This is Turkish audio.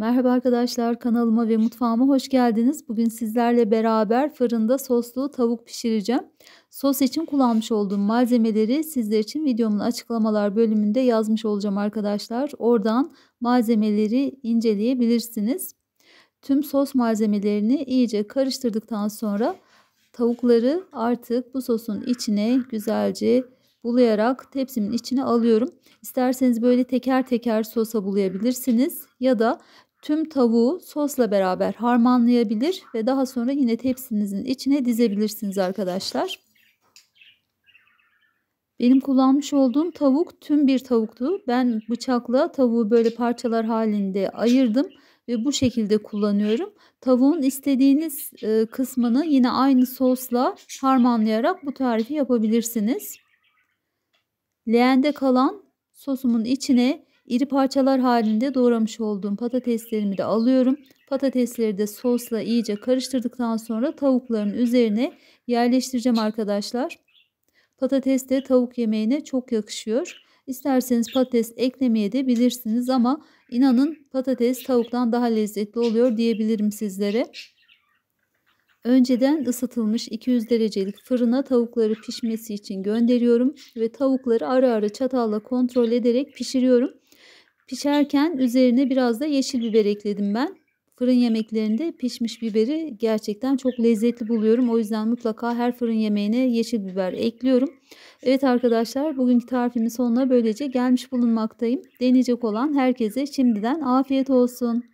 Merhaba arkadaşlar kanalıma ve mutfağıma hoş geldiniz. Bugün sizlerle beraber fırında soslu tavuk pişireceğim. Sos için kullanmış olduğum malzemeleri sizler için videomun açıklamalar bölümünde yazmış olacağım arkadaşlar. Oradan malzemeleri inceleyebilirsiniz. Tüm sos malzemelerini iyice karıştırdıktan sonra tavukları artık bu sosun içine güzelce bulayarak tepsimin içine alıyorum. İsterseniz böyle teker teker sosa bulayabilirsiniz ya da Tüm tavuğu sosla beraber harmanlayabilir ve daha sonra yine tepsinizin içine dizebilirsiniz arkadaşlar. Benim kullanmış olduğum tavuk tüm bir tavuktu. Ben bıçakla tavuğu böyle parçalar halinde ayırdım ve bu şekilde kullanıyorum. Tavuğun istediğiniz e, kısmını yine aynı sosla harmanlayarak bu tarifi yapabilirsiniz. Leğende kalan sosumun içine İri parçalar halinde doğramış olduğum patateslerimi de alıyorum. Patatesleri de sosla iyice karıştırdıktan sonra tavukların üzerine yerleştireceğim arkadaşlar. Patates de tavuk yemeğine çok yakışıyor. İsterseniz patates eklemeye de bilirsiniz ama inanın patates tavuktan daha lezzetli oluyor diyebilirim sizlere. Önceden ısıtılmış 200 derecelik fırına tavukları pişmesi için gönderiyorum ve tavukları ara ara çatalla kontrol ederek pişiriyorum. Pişerken üzerine biraz da yeşil biber ekledim ben. Fırın yemeklerinde pişmiş biberi gerçekten çok lezzetli buluyorum. O yüzden mutlaka her fırın yemeğine yeşil biber ekliyorum. Evet arkadaşlar bugünkü tarifimin sonuna böylece gelmiş bulunmaktayım. Deneyecek olan herkese şimdiden afiyet olsun.